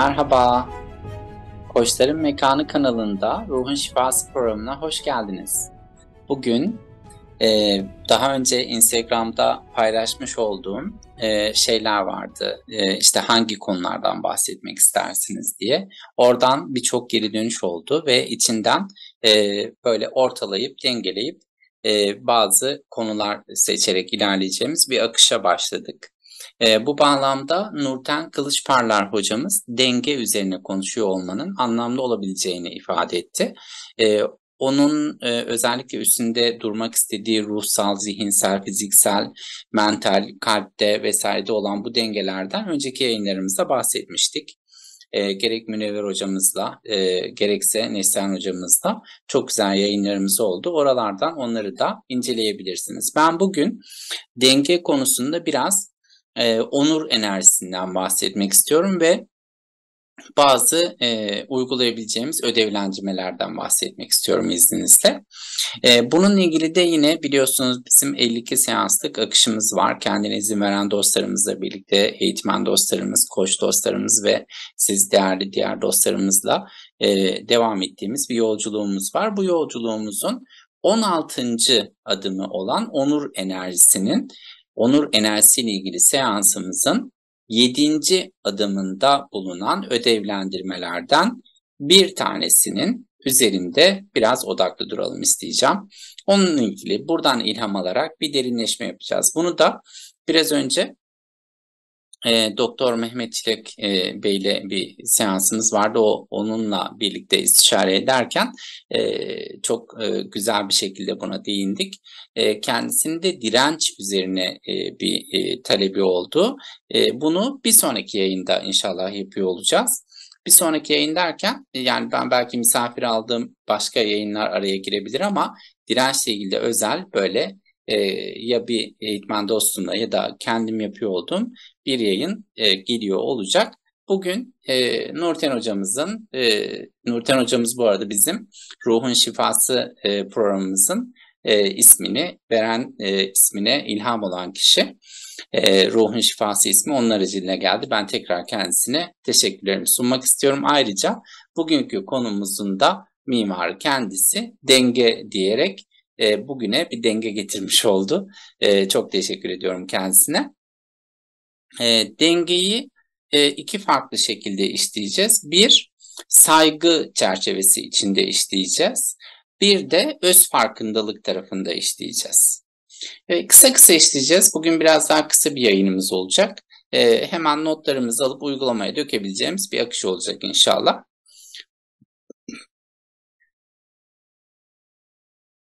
Merhaba. Koçların Mekanı kanalında Ruhun Şifası programına hoş geldiniz. Bugün e, daha önce Instagram'da paylaşmış olduğum e, şeyler vardı. E, işte hangi konulardan bahsetmek istersiniz diye. Oradan birçok geri dönüş oldu ve içinden e, böyle ortalayıp dengeleyip e, bazı konular seçerek ilerleyeceğimiz bir akışa başladık. E, bu bağlamda Nurten Kılıçparlar hocamız denge üzerine konuşuyor olmanın anlamlı olabileceğini ifade etti. E, onun e, özellikle üstünde durmak istediği ruhsal, zihinsel, fiziksel, mental, kalpte vesairede olan bu dengelerden önceki yayınlarımızda bahsetmiştik. E, gerek Münevver hocamızla e, gerekse Neslihan hocamızla çok güzel yayınlarımız oldu. Oralardan onları da inceleyebilirsiniz. Ben bugün denge konusunda biraz e, onur enerjisinden bahsetmek istiyorum ve bazı e, uygulayabileceğimiz ödevlendirmelerden bahsetmek istiyorum izninizle. E, bununla ilgili de yine biliyorsunuz bizim 52 seanslık akışımız var. Kendine izin veren dostlarımızla birlikte eğitmen dostlarımız, koç dostlarımız ve siz değerli diğer dostlarımızla e, devam ettiğimiz bir yolculuğumuz var. Bu yolculuğumuzun 16. adımı olan onur enerjisinin onur enerjisiyle ilgili seansımızın 7. adımında bulunan ödevlendirmelerden bir tanesinin üzerinde biraz odaklı duralım isteyeceğim. Onunla ilgili buradan ilham alarak bir derinleşme yapacağız. Bunu da biraz önce e, Doktor Mehmet Çilek e, Bey'le bir seansımız vardı. O onunla birlikte istişare ederken e, çok e, güzel bir şekilde buna değindik. E, kendisinin direnç üzerine e, bir e, talebi oldu. E, bunu bir sonraki yayında inşallah yapıyor olacağız. Bir sonraki yayın derken yani ben belki misafir aldığım başka yayınlar araya girebilir ama dirençle ilgili özel böyle e, ya bir eğitmen dostumla ya da kendim yapıyor olduğum bir yayın e, geliyor olacak. Bugün e, Nurten hocamızın, e, Nurten hocamız bu arada bizim Ruhun Şifası e, programımızın e, ismini veren e, ismine ilham olan kişi. E, Ruhun Şifası ismi onun aracılığıyla geldi. Ben tekrar kendisine teşekkürlerimi sunmak istiyorum. Ayrıca bugünkü konumuzun da mimarı kendisi denge diyerek e, bugüne bir denge getirmiş oldu. E, çok teşekkür ediyorum kendisine. E, dengeyi e, iki farklı şekilde işleyeceğiz. Bir, saygı çerçevesi içinde işleyeceğiz. Bir de öz farkındalık tarafında işleyeceğiz. E, kısa kısa işleyeceğiz. Bugün biraz daha kısa bir yayınımız olacak. E, hemen notlarımızı alıp uygulamaya dökebileceğimiz bir akış olacak inşallah.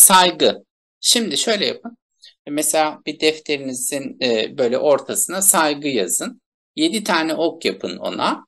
saygı. Şimdi şöyle yapın. Mesela bir defterinizin e, böyle ortasına saygı yazın. 7 tane ok yapın ona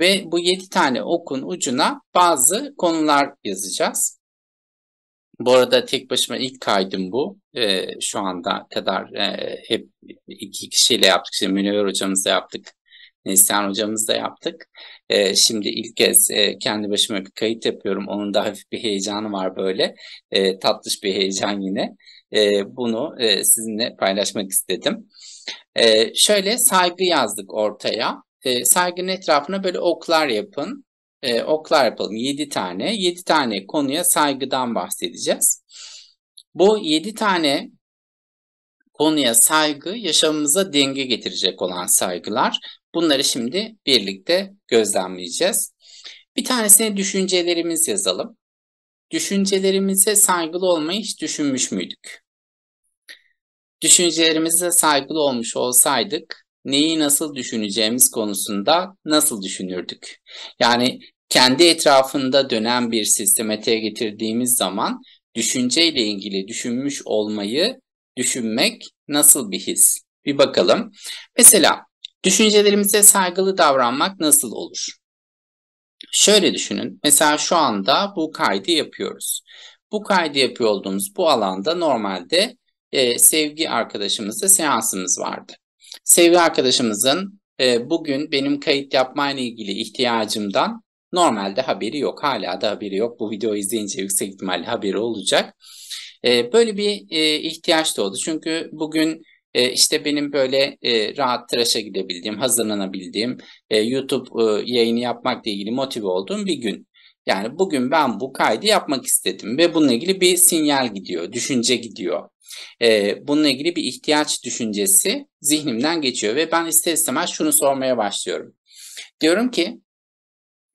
ve bu 7 tane okun ucuna bazı konular yazacağız. Bu arada tek başıma ilk kaydım bu. E, şu anda kadar e, hep iki kişiyle yaptık. Şimdi Münevver hocamızla yaptık. Ee, Neslihan hocamızla yaptık. E, şimdi ilk kez e, kendi başıma bir kayıt yapıyorum. Onun da hafif bir heyecanı var böyle. E, tatlış bir heyecan yine. E, bunu e, sizinle paylaşmak istedim. E, şöyle saygı yazdık ortaya. E, saygının etrafına böyle oklar yapın. E, oklar yapalım 7 tane. 7 tane konuya saygıdan bahsedeceğiz. Bu 7 tane konuya saygı yaşamımıza denge getirecek olan saygılar Bunları şimdi birlikte gözlemleyeceğiz. Bir tanesine düşüncelerimiz yazalım. Düşüncelerimize saygılı olmayı hiç düşünmüş müydük? Düşüncelerimize saygılı olmuş olsaydık neyi nasıl düşüneceğimiz konusunda nasıl düşünürdük? Yani kendi etrafında dönen bir sistematiğe getirdiğimiz zaman düşünceyle ilgili düşünmüş olmayı düşünmek nasıl bir his? Bir bakalım. Mesela Düşüncelerimize saygılı davranmak nasıl olur? Şöyle düşünün. Mesela şu anda bu kaydı yapıyoruz. Bu kaydı yapıyor olduğumuz bu alanda normalde e, sevgi arkadaşımızla seansımız vardı. Sevgi arkadaşımızın e, bugün benim kayıt yapmayla ilgili ihtiyacımdan normalde haberi yok. Hala da haberi yok. Bu videoyu izleyince yüksek ihtimalle haberi olacak. E, böyle bir e, ihtiyaç oldu Çünkü bugün e, işte benim böyle e, rahat tıraşa gidebildiğim, hazırlanabildiğim, e, YouTube e, yayını yapmakla ilgili motive olduğum bir gün. Yani bugün ben bu kaydı yapmak istedim ve bununla ilgili bir sinyal gidiyor, düşünce gidiyor. E, bununla ilgili bir ihtiyaç düşüncesi zihnimden geçiyor ve ben ister istemez şunu sormaya başlıyorum. Diyorum ki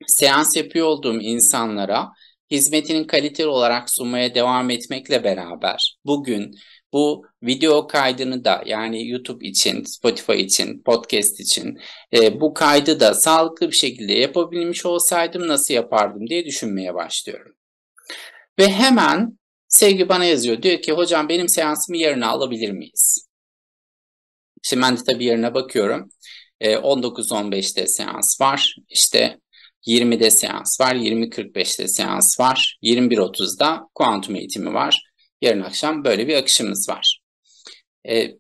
seans yapıyor olduğum insanlara hizmetinin kaliteli olarak sunmaya devam etmekle beraber bugün bu video kaydını da yani YouTube için, Spotify için, podcast için e, bu kaydı da sağlıklı bir şekilde yapabilmiş olsaydım nasıl yapardım diye düşünmeye başlıyorum. Ve hemen Sevgi bana yazıyor. Diyor ki hocam benim seansımı yarına alabilir miyiz? Şimdi ben de tabii yarına bakıyorum. E, 15te seans var. İşte 20'de seans var. 20 20.45'te seans var. 21-30'da kuantum eğitimi var. Yarın akşam böyle bir akışımız var. E,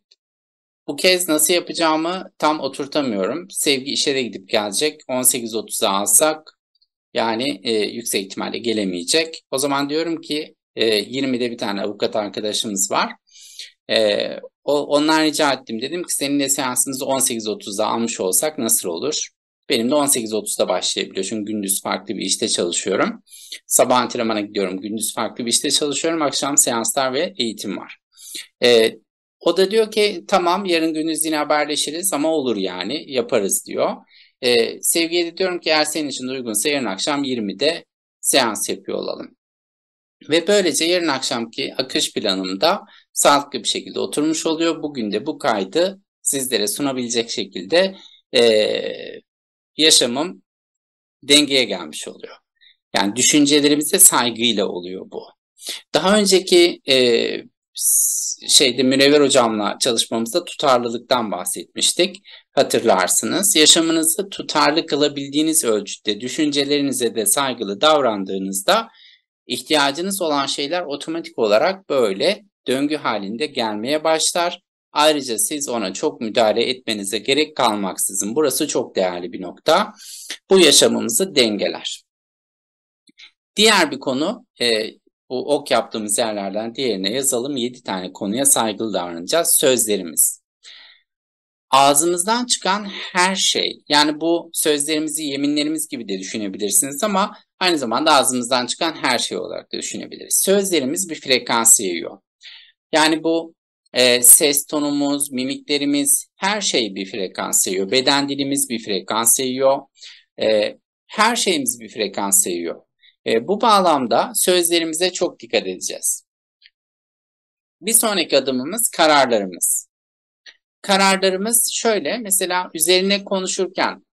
bu kez nasıl yapacağımı tam oturtamıyorum. Sevgi işe de gidip gelecek. 18.30'a alsak yani e, yüksek ihtimalle gelemeyecek. O zaman diyorum ki e, 20'de bir tane avukat arkadaşımız var. E, o, onlar rica ettim. Dedim ki seninle seansımızı 18.30'da almış olsak nasıl olur? Benim de 18.30'da başlayabiliyor. Çünkü gündüz farklı bir işte çalışıyorum. Sabah antrenmana gidiyorum. Gündüz farklı bir işte çalışıyorum. Akşam seanslar ve eğitim var. E, o da diyor ki tamam yarın gündüz yine haberleşiriz ama olur yani yaparız diyor. E, Sevgiye de diyorum ki eğer senin için uygunsa yarın akşam 20'de seans yapıyor olalım. Ve böylece yarın akşamki akış planımda sağlıklı bir şekilde oturmuş oluyor. Bugün de bu kaydı sizlere sunabilecek şekilde e, yaşamım dengeye gelmiş oluyor. Yani düşüncelerimize saygıyla oluyor bu. Daha önceki e, şeyde Münevver hocamla çalışmamızda tutarlılıktan bahsetmiştik. Hatırlarsınız. Yaşamınızı tutarlı kılabildiğiniz ölçüde düşüncelerinize de saygılı davrandığınızda ihtiyacınız olan şeyler otomatik olarak böyle döngü halinde gelmeye başlar Ayrıca siz ona çok müdahale etmenize gerek kalmaksızın. Burası çok değerli bir nokta. Bu yaşamımızı dengeler. Diğer bir konu, e, bu ok yaptığımız yerlerden diğerine yazalım. 7 tane konuya saygılı davranacağız. Sözlerimiz. Ağzımızdan çıkan her şey, yani bu sözlerimizi yeminlerimiz gibi de düşünebilirsiniz ama aynı zamanda ağzımızdan çıkan her şey olarak da düşünebiliriz. Sözlerimiz bir frekans yayıyor. Yani bu e, ses tonumuz, mimiklerimiz her şey bir frekans yayıyor. Beden dilimiz bir frekans yayıyor. E, ee, her şeyimiz bir frekans yayıyor. E, ee, bu bağlamda sözlerimize çok dikkat edeceğiz. Bir sonraki adımımız kararlarımız. Kararlarımız şöyle mesela üzerine konuşurken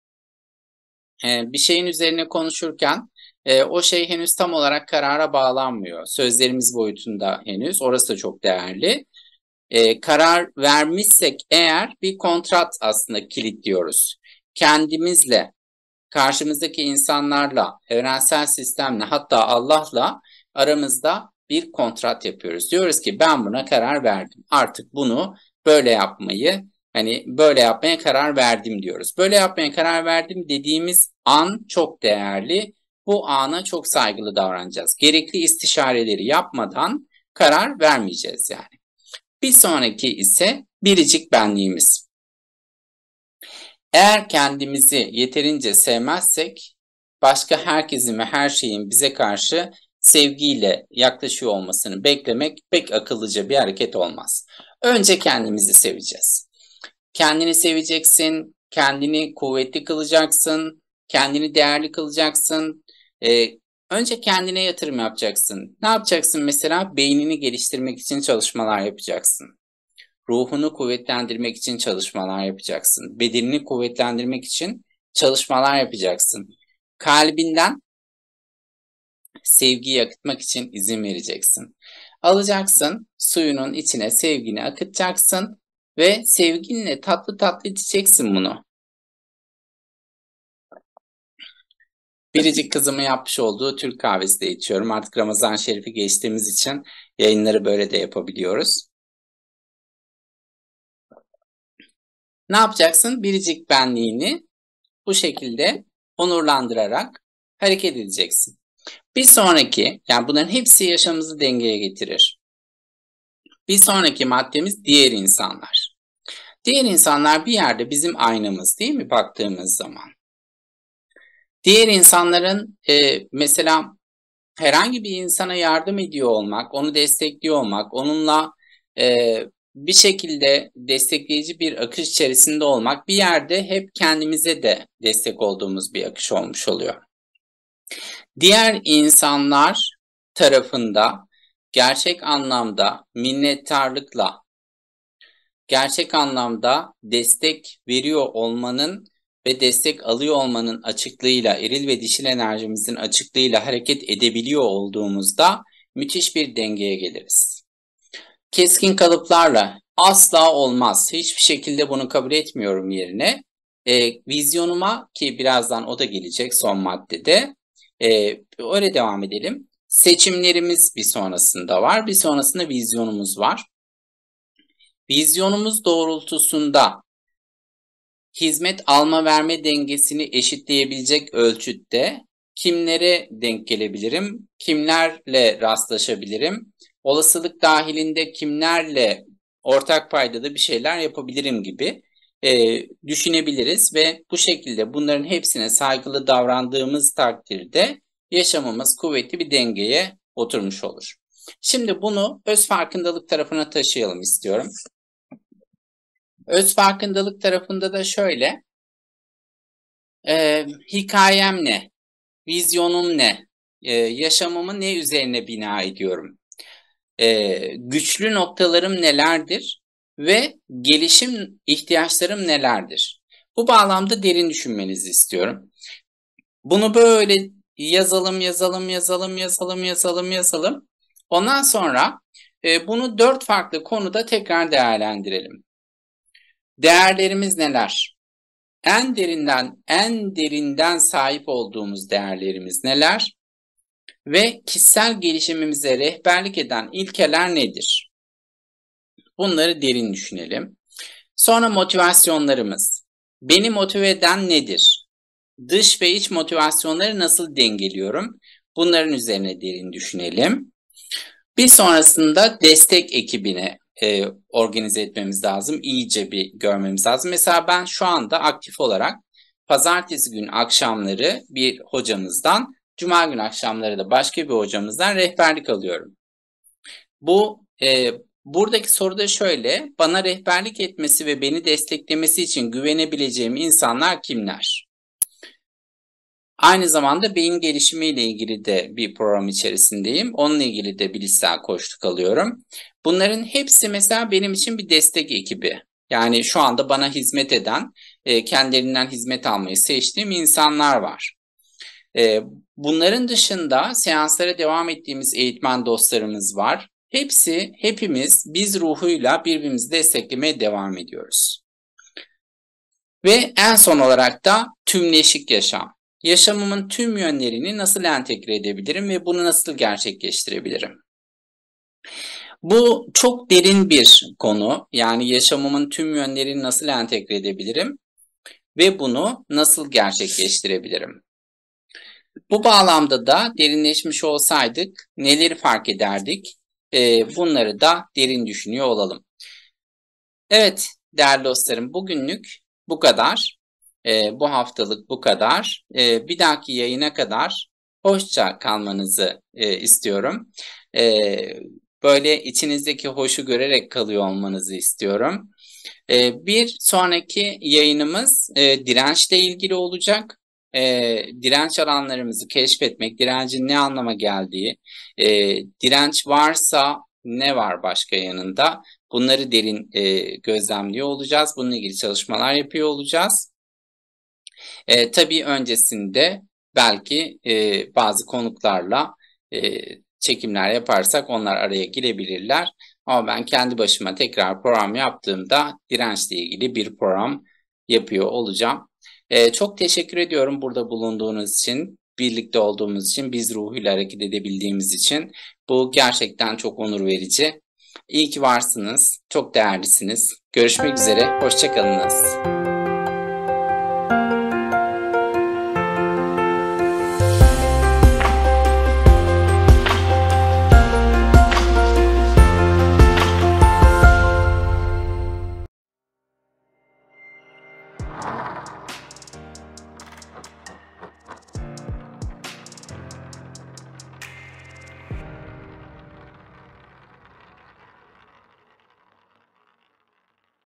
e, bir şeyin üzerine konuşurken e, o şey henüz tam olarak karara bağlanmıyor. Sözlerimiz boyutunda henüz orası da çok değerli e, karar vermişsek eğer bir kontrat aslında kilitliyoruz. Kendimizle, karşımızdaki insanlarla, evrensel sistemle hatta Allah'la aramızda bir kontrat yapıyoruz. Diyoruz ki ben buna karar verdim. Artık bunu böyle yapmayı hani böyle yapmaya karar verdim diyoruz. Böyle yapmaya karar verdim dediğimiz an çok değerli. Bu ana çok saygılı davranacağız. Gerekli istişareleri yapmadan karar vermeyeceğiz yani. Bir sonraki ise biricik benliğimiz. Eğer kendimizi yeterince sevmezsek başka herkesin ve her şeyin bize karşı sevgiyle yaklaşıyor olmasını beklemek pek akıllıca bir hareket olmaz. Önce kendimizi seveceğiz. Kendini seveceksin, kendini kuvvetli kılacaksın, kendini değerli kılacaksın, Önce kendine yatırım yapacaksın. Ne yapacaksın mesela? Beynini geliştirmek için çalışmalar yapacaksın. Ruhunu kuvvetlendirmek için çalışmalar yapacaksın. Bedenini kuvvetlendirmek için çalışmalar yapacaksın. Kalbinden sevgi akıtmak için izin vereceksin. Alacaksın, suyunun içine sevgini akıtacaksın ve sevginle tatlı tatlı içeceksin bunu. Biricik kızımı yapmış olduğu Türk kahvesi de içiyorum. Artık Ramazan Şerif'i geçtiğimiz için yayınları böyle de yapabiliyoruz. Ne yapacaksın? Biricik benliğini bu şekilde onurlandırarak hareket edeceksin. Bir sonraki, yani bunların hepsi yaşamımızı dengeye getirir. Bir sonraki maddemiz diğer insanlar. Diğer insanlar bir yerde bizim aynamız değil mi baktığımız zaman? Diğer insanların e, mesela herhangi bir insana yardım ediyor olmak, onu destekliyor olmak, onunla e, bir şekilde destekleyici bir akış içerisinde olmak bir yerde hep kendimize de destek olduğumuz bir akış olmuş oluyor. Diğer insanlar tarafında gerçek anlamda minnettarlıkla, gerçek anlamda destek veriyor olmanın ve destek alıyor olmanın açıklığıyla, eril ve dişil enerjimizin açıklığıyla hareket edebiliyor olduğumuzda müthiş bir dengeye geliriz. Keskin kalıplarla asla olmaz, hiçbir şekilde bunu kabul etmiyorum yerine e, vizyonuma ki birazdan o da gelecek son maddede e, öyle devam edelim. Seçimlerimiz bir sonrasında var, bir sonrasında vizyonumuz var. Vizyonumuz doğrultusunda hizmet alma verme dengesini eşitleyebilecek ölçüde kimlere denk gelebilirim? Kimlerle rastlaşabilirim? Olasılık dahilinde kimlerle ortak paydada bir şeyler yapabilirim gibi e, düşünebiliriz ve bu şekilde bunların hepsine saygılı davrandığımız takdirde yaşamımız kuvvetli bir dengeye oturmuş olur. Şimdi bunu öz farkındalık tarafına taşıyalım istiyorum. Öz farkındalık tarafında da şöyle. E, hikayem ne? Vizyonum ne? E, yaşamımı ne üzerine bina ediyorum? E, güçlü noktalarım nelerdir? Ve gelişim ihtiyaçlarım nelerdir? Bu bağlamda derin düşünmenizi istiyorum. Bunu böyle yazalım, yazalım, yazalım, yazalım, yazalım, yazalım. Ondan sonra e, bunu dört farklı konuda tekrar değerlendirelim. Değerlerimiz neler? En derinden, en derinden sahip olduğumuz değerlerimiz neler? Ve kişisel gelişimimize rehberlik eden ilkeler nedir? Bunları derin düşünelim. Sonra motivasyonlarımız. Beni motive eden nedir? Dış ve iç motivasyonları nasıl dengeliyorum? Bunların üzerine derin düşünelim. Bir sonrasında destek ekibine e, organize etmemiz lazım. İyice bir görmemiz lazım. Mesela ben şu anda aktif olarak pazartesi gün akşamları bir hocamızdan, cuma gün akşamları da başka bir hocamızdan rehberlik alıyorum. Bu e, buradaki soru da şöyle, bana rehberlik etmesi ve beni desteklemesi için güvenebileceğim insanlar kimler? Aynı zamanda beyin gelişimiyle ilgili de bir program içerisindeyim. Onunla ilgili de bilişsel koştuk alıyorum. Bunların hepsi mesela benim için bir destek ekibi. Yani şu anda bana hizmet eden, e, kendilerinden hizmet almayı seçtiğim insanlar var. E, bunların dışında seanslara devam ettiğimiz eğitmen dostlarımız var. Hepsi, hepimiz biz ruhuyla birbirimizi desteklemeye devam ediyoruz. Ve en son olarak da tümleşik yaşam. Yaşamımın tüm yönlerini nasıl entegre edebilirim ve bunu nasıl gerçekleştirebilirim? Bu çok derin bir konu. Yani yaşamımın tüm yönlerini nasıl entegre edebilirim ve bunu nasıl gerçekleştirebilirim? Bu bağlamda da derinleşmiş olsaydık neleri fark ederdik? Ee, bunları da derin düşünüyor olalım. Evet değerli dostlarım bugünlük bu kadar. E, bu haftalık bu kadar. E, bir dahaki yayına kadar hoşça kalmanızı e, istiyorum. E, böyle içinizdeki hoşu görerek kalıyor olmanızı istiyorum. E, bir sonraki yayınımız e, dirençle ilgili olacak. E, direnç alanlarımızı keşfetmek, direncin ne anlama geldiği, e, direnç varsa ne var başka yanında bunları derin e, gözlemliyor olacağız. Bununla ilgili çalışmalar yapıyor olacağız. E, tabii öncesinde belki e, bazı konuklarla e, çekimler yaparsak onlar araya girebilirler. Ama ben kendi başıma tekrar program yaptığımda dirençle ilgili bir program yapıyor olacağım. E, çok teşekkür ediyorum burada bulunduğunuz için, birlikte olduğumuz için, biz ruhuyla hareket edebildiğimiz için. Bu gerçekten çok onur verici. İyi ki varsınız, çok değerlisiniz. Görüşmek üzere, hoşçakalınız.